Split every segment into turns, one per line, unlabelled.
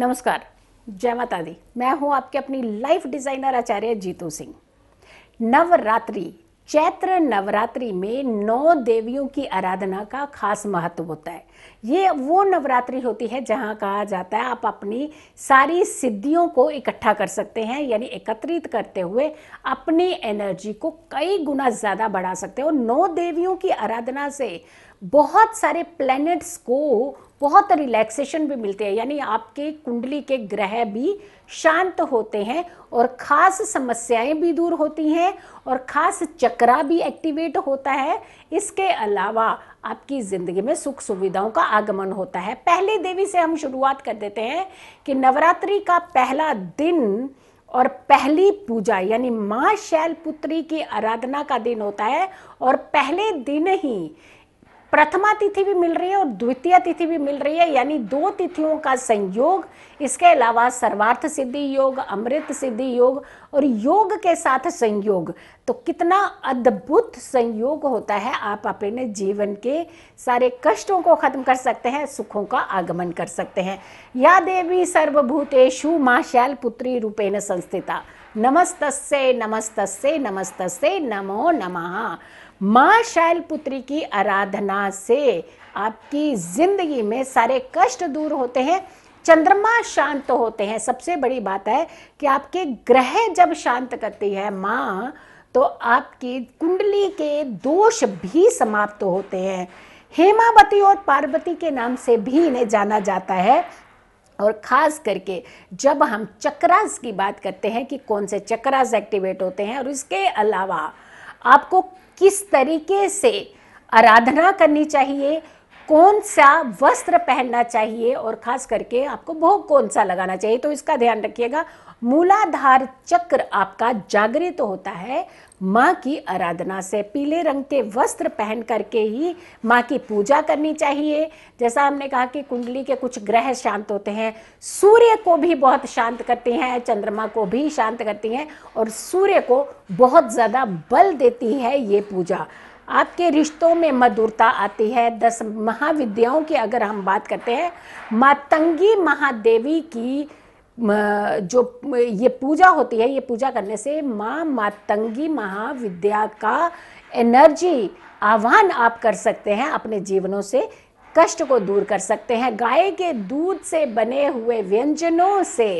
नमस्कार जय माता दी मैं हूं आपके अपनी लाइफ डिजाइनर आचार्य जीतू सिंह नवरात्रि चैत्र नवरात्रि में नौ देवियों की आराधना का खास महत्व होता है ये वो नवरात्रि होती है जहाँ कहा जाता है आप अपनी सारी सिद्धियों को इकट्ठा कर सकते हैं यानी एकत्रित करते हुए अपनी एनर्जी को कई गुना ज़्यादा बढ़ा सकते हो नौ देवियों की आराधना से बहुत सारे प्लैनेट्स को बहुत रिलैक्सेशन भी मिलते हैं यानी आपके कुंडली के ग्रह भी शांत होते हैं और ख़ास समस्याएं भी दूर होती हैं और ख़ास चक्रा भी एक्टिवेट होता है इसके अलावा आपकी ज़िंदगी में सुख सुविधाओं का आगमन होता है पहले देवी से हम शुरुआत कर देते हैं कि नवरात्रि का पहला दिन और पहली पूजा यानी माँ शैलपुत्री की आराधना का दिन होता है और पहले दिन ही प्रथमा तिथि भी मिल रही है और द्वितीय तिथि भी मिल रही है यानी दो तिथियों का संयोग इसके अलावा सर्वार्थ सिद्धि योग अमृत सिद्धि योग और योग के साथ संयोग तो कितना अद्भुत संयोग होता है आप अपने जीवन के सारे कष्टों को खत्म कर सकते हैं सुखों का आगमन कर सकते हैं या देवी सर्वभूतेशु माँ शैल पुत्री रूपेण संस्थिता नमस्त नमस्त नमस्त नमो नमः माँ शैल पुत्री की आराधना से आपकी जिंदगी में सारे कष्ट दूर होते हैं चंद्रमा शांत तो होते हैं सबसे बड़ी बात है कि आपके ग्रह जब शांत करती है माँ तो आपकी कुंडली के दोष भी समाप्त तो होते हैं हेमावती और पार्वती के नाम से भी इन्हें जाना जाता है और ख़ास करके जब हम चक्रास की बात करते हैं कि कौन से चक्रास एक्टिवेट होते हैं और इसके अलावा आपको किस तरीके से आराधना करनी चाहिए कौन सा वस्त्र पहनना चाहिए और खास करके आपको भोग कौन सा लगाना चाहिए तो इसका ध्यान रखिएगा मूलाधार चक्र आपका जागृत तो होता है माँ की आराधना से पीले रंग के वस्त्र पहन करके ही माँ की पूजा करनी चाहिए जैसा हमने कहा कि कुंडली के कुछ ग्रह शांत होते हैं सूर्य को भी बहुत शांत करती हैं चंद्रमा को भी शांत करती हैं और सूर्य को बहुत ज़्यादा बल देती है ये पूजा आपके रिश्तों में मधुरता आती है दस महाविद्याओं की अगर हम बात करते हैं मातंगी महादेवी की जो ये पूजा होती है ये पूजा करने से माँ मातंगी महाविद्या का एनर्जी आह्वान आप कर सकते हैं अपने जीवनों से कष्ट को दूर कर सकते हैं गाय के दूध से बने हुए व्यंजनों से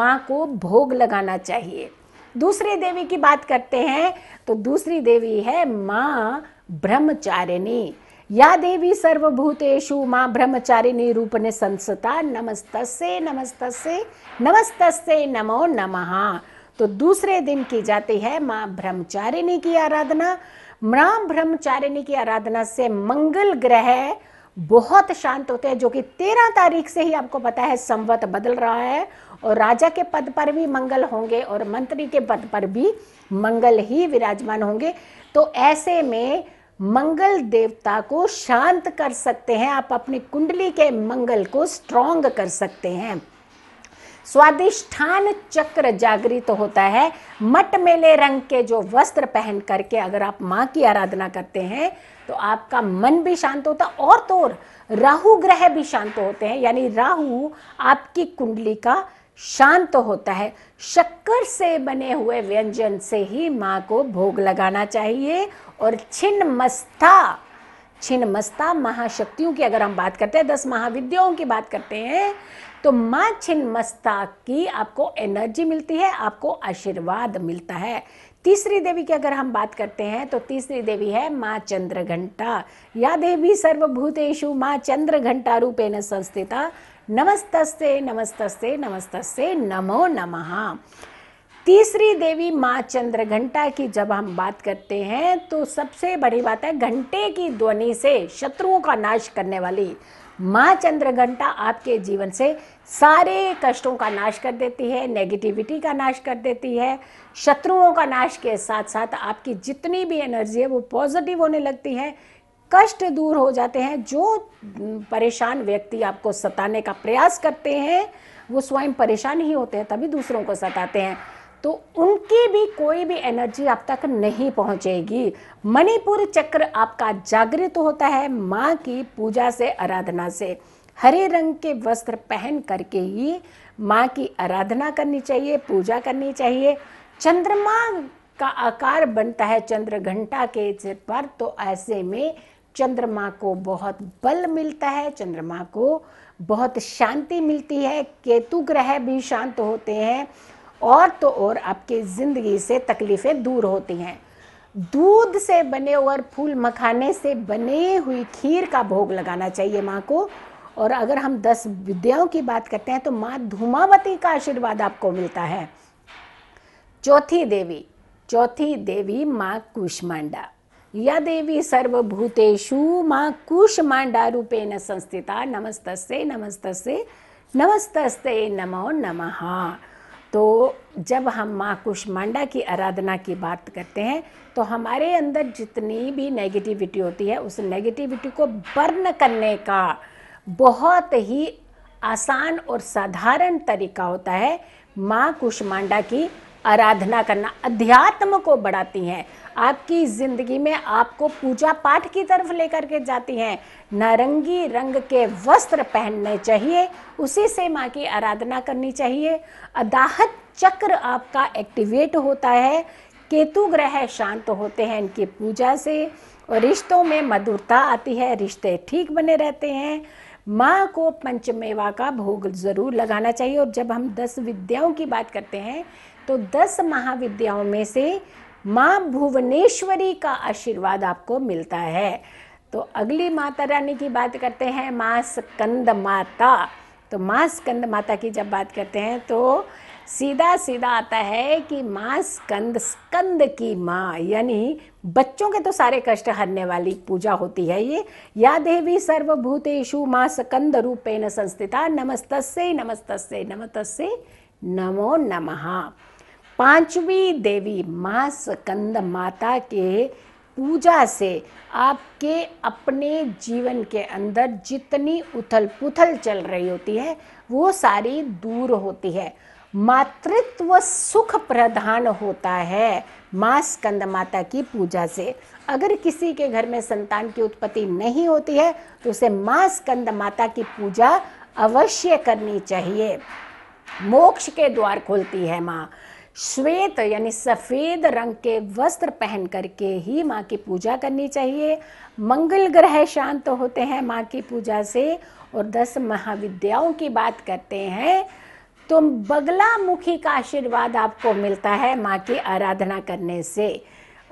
माँ को भोग लगाना चाहिए दूसरी देवी की बात करते हैं तो दूसरी देवी है माँ ब्रह्मचारिणी या देवी सर्वभूतेषु माँ ब्रह्मचारिणी रूप ने संसता नमस्तस्य नमस्तस्य नमस्तस्य नमो नमः तो दूसरे दिन की जाती है माँ ब्रह्मचारिणी की आराधना माँ ब्रह्मचारिणी की आराधना से मंगल ग्रह बहुत शांत होते हैं जो कि तेरह तारीख से ही आपको पता है संवत बदल रहा है और राजा के पद पर भी मंगल होंगे और मंत्री के पद पर भी मंगल ही विराजमान होंगे तो ऐसे में मंगल देवता को शांत कर सकते हैं आप अपनी कुंडली के मंगल को स्ट्रॉन्ग कर सकते हैं स्वादिष्ठान चक्र जागृत तो होता है मट मेले रंग के जो वस्त्र पहन करके अगर आप माँ की आराधना करते हैं तो आपका मन भी शांत होता और तो राहु ग्रह भी शांत होते हैं यानी राहु आपकी कुंडली का शांत तो होता है शक्कर से बने हुए व्यंजन से ही माँ को भोग लगाना चाहिए और छिन्न मस्था छिन्न मस्ता महाशक्तियों की अगर हम बात करते हैं दस महाविद्याओं की बात करते हैं तो माँ छिन्न मस्ता की आपको एनर्जी मिलती है आपको आशीर्वाद मिलता है तीसरी देवी की अगर हम बात करते हैं तो तीसरी देवी है माँ चंद्र घंटा या देवी सर्वभूतेशु माँ चंद्र घंटा रूपेण संस्थिता नमस्तस्ते नमस्तस्ते नमस्तस्ते नमो नमः तीसरी देवी माँ चंद्र घंटा की जब हम बात करते हैं तो सबसे बड़ी बात है घंटे की ध्वनि से शत्रुओं का नाश करने वाली माँ चंद्र घंटा आपके जीवन से सारे कष्टों का नाश कर देती है नेगेटिविटी का नाश कर देती है शत्रुओं का नाश के साथ साथ आपकी जितनी भी एनर्जी है वो पॉजिटिव होने लगती है कष्ट दूर हो जाते हैं जो परेशान व्यक्ति आपको सताने का प्रयास करते हैं वो स्वयं परेशान ही होते हैं तभी दूसरों को सताते हैं तो उनकी भी कोई भी एनर्जी आप तक नहीं पहुंचेगी मणिपुर चक्र आपका जागृत होता है माँ की पूजा से आराधना से हरे रंग के वस्त्र पहन करके ही माँ की आराधना करनी चाहिए पूजा करनी चाहिए चंद्रमा का आकार बनता है चंद्र घंटा के सिर पर तो ऐसे में चंद्रमा को बहुत बल मिलता है चंद्रमा को बहुत शांति मिलती है केतु ग्रह भी शांत होते हैं और तो और आपके ज़िंदगी से तकलीफ़ें दूर होती हैं दूध से बने और फूल मखाने से बने हुई खीर का भोग लगाना चाहिए माँ को और अगर हम दस विद्याओं की बात करते हैं तो माँ धूमावती का आशीर्वाद आपको मिलता है चौथी देवी चौथी देवी माँ कुष्मांडा यदेवी सर्वभूतेषु माँ कूषमाण्डारूपेण संस्थिता नमस्तस्य नमस्तस्य नमस्तस्ते नमो नमः तो जब हम माँ कुष्मांडा की आराधना की बात करते हैं तो हमारे अंदर जितनी भी नेगेटिविटी होती है उस नेगेटिविटी को बर्न करने का बहुत ही आसान और साधारण तरीका होता है माँ कुष्मांडा की आराधना करना अध्यात्म को बढ़ाती हैं आपकी ज़िंदगी में आपको पूजा पाठ की तरफ लेकर के जाती हैं नारंगी रंग के वस्त्र पहनने चाहिए उसी से माँ की आराधना करनी चाहिए अदाहत चक्र आपका एक्टिवेट होता है केतु ग्रह शांत होते हैं इनकी पूजा से और रिश्तों में मधुरता आती है रिश्ते ठीक बने रहते हैं माँ को पंचमेवा का भोग ज़रूर लगाना चाहिए और जब हम दस विद्याओं की बात करते हैं तो दस महाविद्याओं में से माँ भुवनेश्वरी का आशीर्वाद आपको मिलता है तो अगली माता रानी की बात करते हैं माँ स्कंद माता तो माँ स्कंद माता की जब बात करते हैं तो सीधा सीधा आता है कि माँ स्कंद स्कंद की माँ यानी बच्चों के तो सारे कष्ट हरने वाली पूजा होती है ये या देवी सर्वभूतेषु माँ स्कंद रूपेण संस्थिता नमस्तस्य नमस्तस्य नमस्तस्य नमो नमः पांचवी देवी माँ स्कंद माता के पूजा से आपके अपने जीवन के अंदर जितनी उथल पुथल चल रही होती है वो सारी दूर होती है मातृत्व सुख प्रधान होता है माँ स्कंद माता की पूजा से अगर किसी के घर में संतान की उत्पत्ति नहीं होती है तो उसे माँ स्कंद माता की पूजा अवश्य करनी चाहिए मोक्ष के द्वार खोलती है माँ श्वेत यानी सफ़ेद रंग के वस्त्र पहन करके ही माँ की पूजा करनी चाहिए मंगल ग्रह शांत तो होते हैं माँ की पूजा से और दस महाविद्याओं की बात करते हैं तो बगला मुखी का आशीर्वाद आपको मिलता है माँ की आराधना करने से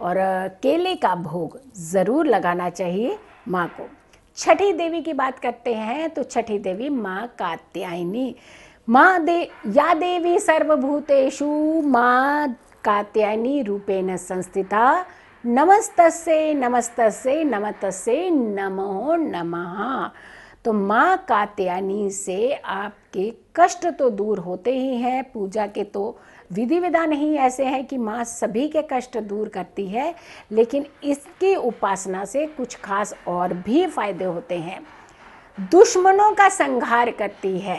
और केले का भोग ज़रूर लगाना चाहिए माँ को छठी देवी की बात करते हैं तो छठी देवी माँ कात्यायनी मा दे या देवी सर्वभूतेषु मा कात्यायनी रूपेण संस्थिता नमस्तस्य नमस्तस्य नमतस्य नमो नमः तो माँ कात्यायनी से आपके कष्ट तो दूर होते ही हैं पूजा के तो विधि विधान ही ऐसे हैं कि माँ सभी के कष्ट दूर करती है लेकिन इसकी उपासना से कुछ खास और भी फायदे होते हैं दुश्मनों का संहार करती है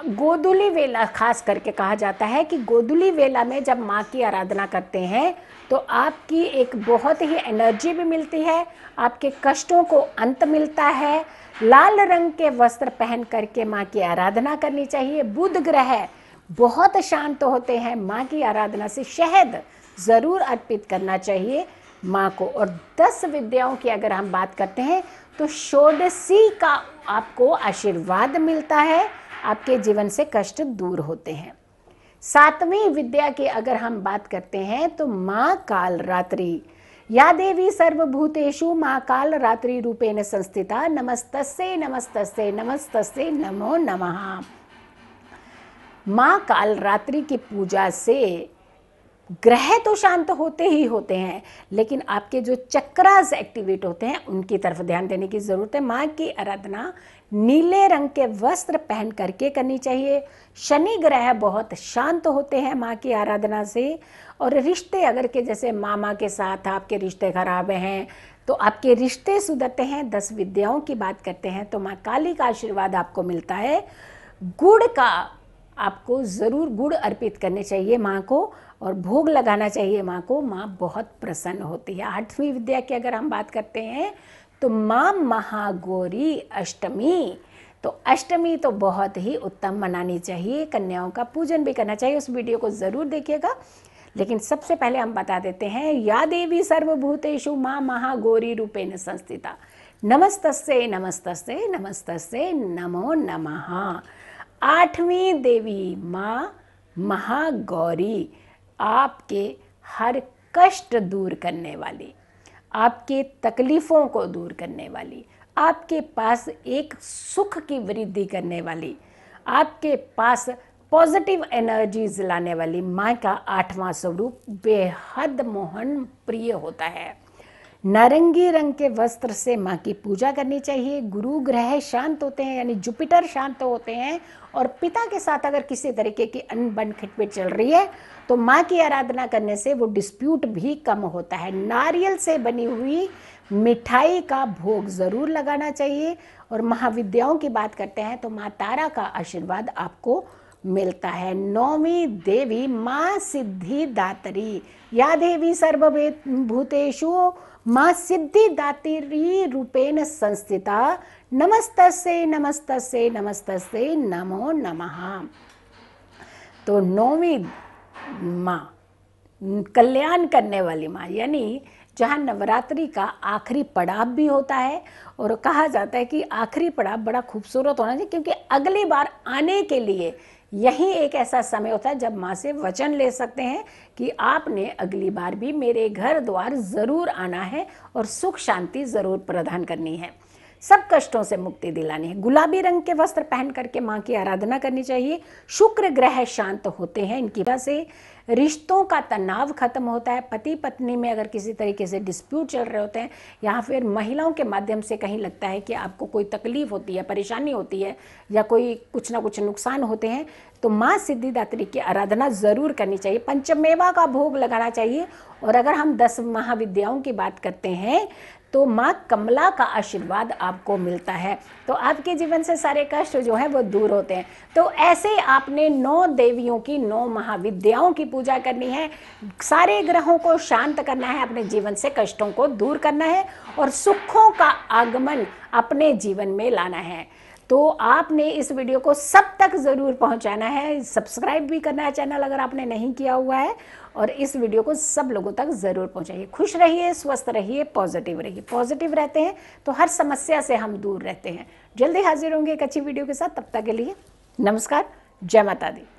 गोदुली वेला खास करके कहा जाता है कि गोदुली वेला में जब माँ की आराधना करते हैं तो आपकी एक बहुत ही एनर्जी भी मिलती है आपके कष्टों को अंत मिलता है लाल रंग के वस्त्र पहन करके माँ की आराधना करनी चाहिए बुध ग्रह बहुत शांत होते हैं माँ की आराधना से शहद ज़रूर अर्पित करना चाहिए माँ को और दस विद्याओं की अगर हम बात करते हैं तो षोडशी का आपको आशीर्वाद मिलता है आपके जीवन से कष्ट दूर होते हैं सातवीं विद्या की अगर हम बात करते हैं तो माँ काल रात्रि या देवी सर्वभूतेषु माँ काल रात्रि रूपेण संस्थिता नमस्त नमस्त नमस्त नमो नमः माँ काल रात्रि की पूजा से ग्रह तो शांत होते ही होते हैं लेकिन आपके जो चक्रास एक्टिवेट होते हैं उनकी तरफ ध्यान देने की ज़रूरत है माँ की आराधना नीले रंग के वस्त्र पहन करके करनी चाहिए शनि ग्रह बहुत शांत होते हैं माँ की आराधना से और रिश्ते अगर के जैसे मामा के साथ आपके रिश्ते खराब हैं तो आपके रिश्ते सुधरते हैं दस विद्याओं की बात करते हैं तो माँ काली का आशीर्वाद आपको मिलता है गुड़ का आपको ज़रूर गुड़ अर्पित करने चाहिए माँ को और भोग लगाना चाहिए माँ को माँ बहुत प्रसन्न होती है आठवीं विद्या की अगर हम बात करते हैं तो माँ महागौरी अष्टमी तो अष्टमी तो बहुत ही उत्तम मनानी चाहिए कन्याओं का पूजन भी करना चाहिए उस वीडियो को ज़रूर देखिएगा लेकिन सबसे पहले हम बता देते हैं या देवी सर्वभूतेषु माँ महागौरी रूपेण संस्थिता नमस्तस्य नमस्तस्य नमस्तस्य नमो नमः आठवीं देवी माँ महागौरी आपके हर कष्ट दूर करने वाली आपके तकलीफ़ों को दूर करने वाली आपके पास एक सुख की वृद्धि करने वाली आपके पास पॉजिटिव एनर्जीज लाने वाली माँ का आठवां स्वरूप बेहद मोहन प्रिय होता है नारंगी रंग के वस्त्र से माँ की पूजा करनी चाहिए गुरु ग्रह शांत होते हैं यानी जुपिटर शांत होते हैं और पिता के साथ अगर किसी तरीके की अनबन खिटपिट चल रही है तो माँ की आराधना करने से वो डिस्प्यूट भी कम होता है नारियल से बनी हुई मिठाई का भोग ज़रूर लगाना चाहिए और महाविद्याओं की बात करते हैं तो माँ तारा का आशीर्वाद आपको मिलता है नौमी देवी माँ सिद्धि दात्री या देवी सर्वभेद भूतेषु माँ सिद्धि दात्री रूपेण संस्थिता नमस्तसे नमस्तसे नमस्तसे नमो नमः तो नौमी माँ कल्याण करने वाली माँ यानी जहाँ नवरात्रि का आखिरी पड़ाव भी होता है और कहा जाता है कि आखिरी पड़ाव बड़ा खूबसूरत होना चाहिए क्योंकि अगली बार आने के लिए यही एक ऐसा समय होता है जब माँ से वचन ले सकते हैं कि आपने अगली बार भी मेरे घर द्वार ज़रूर आना है और सुख शांति ज़रूर प्रदान करनी है सब कष्टों से मुक्ति दिलानी है गुलाबी रंग के वस्त्र पहन करके माँ की आराधना करनी चाहिए शुक्र ग्रह शांत होते हैं इनकी वजह से रिश्तों का तनाव खत्म होता है पति पत्नी में अगर किसी तरीके से डिस्प्यूट चल रहे होते हैं या फिर महिलाओं के माध्यम से कहीं लगता है कि आपको कोई तकलीफ होती है परेशानी होती है या कोई कुछ ना कुछ नुकसान होते हैं तो माँ सिद्धिदात्री की आराधना ज़रूर करनी चाहिए पंचमेवा का भोग लगाना चाहिए और अगर हम दस महाविद्याओं की बात करते हैं तो माँ कमला का आशीर्वाद आपको मिलता है तो आपके जीवन से सारे कष्ट जो है वो दूर होते हैं तो ऐसे आपने नौ देवियों की नौ महाविद्याओं की पूजा करनी है सारे ग्रहों को शांत करना है अपने जीवन से कष्टों को दूर करना है और सुखों का आगमन अपने जीवन में लाना है तो आपने इस वीडियो को सब तक ज़रूर पहुंचाना है सब्सक्राइब भी करना है चैनल अगर आपने नहीं किया हुआ है और इस वीडियो को सब लोगों तक ज़रूर पहुंचाइए खुश रहिए स्वस्थ रहिए पॉजिटिव रहिए पॉजिटिव रहते हैं तो हर समस्या से हम दूर रहते हैं जल्दी हाजिर होंगे एक अच्छी वीडियो के साथ तब तक के लिए नमस्कार जय माता दी